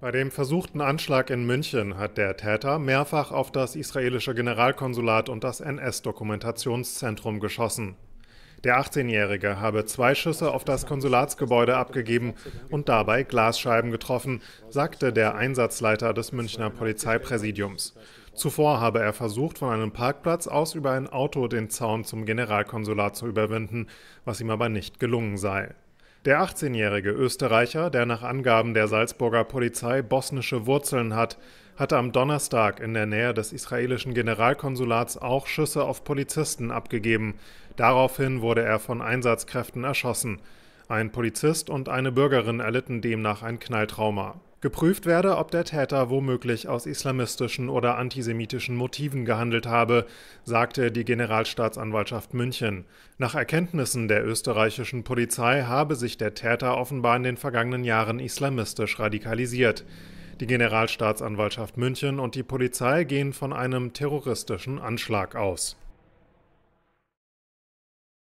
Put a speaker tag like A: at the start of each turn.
A: Bei dem versuchten Anschlag in München hat der Täter mehrfach auf das israelische Generalkonsulat und das NS-Dokumentationszentrum geschossen. Der 18-Jährige habe zwei Schüsse auf das Konsulatsgebäude abgegeben und dabei Glasscheiben getroffen, sagte der Einsatzleiter des Münchner Polizeipräsidiums. Zuvor habe er versucht, von einem Parkplatz aus über ein Auto den Zaun zum Generalkonsulat zu überwinden, was ihm aber nicht gelungen sei. Der 18-jährige Österreicher, der nach Angaben der Salzburger Polizei bosnische Wurzeln hat, hatte am Donnerstag in der Nähe des israelischen Generalkonsulats auch Schüsse auf Polizisten abgegeben. Daraufhin wurde er von Einsatzkräften erschossen. Ein Polizist und eine Bürgerin erlitten demnach ein Knalltrauma. Geprüft werde, ob der Täter womöglich aus islamistischen oder antisemitischen Motiven gehandelt habe, sagte die Generalstaatsanwaltschaft München. Nach Erkenntnissen der österreichischen Polizei habe sich der Täter offenbar in den vergangenen Jahren islamistisch radikalisiert. Die Generalstaatsanwaltschaft München und die Polizei gehen von einem terroristischen Anschlag aus.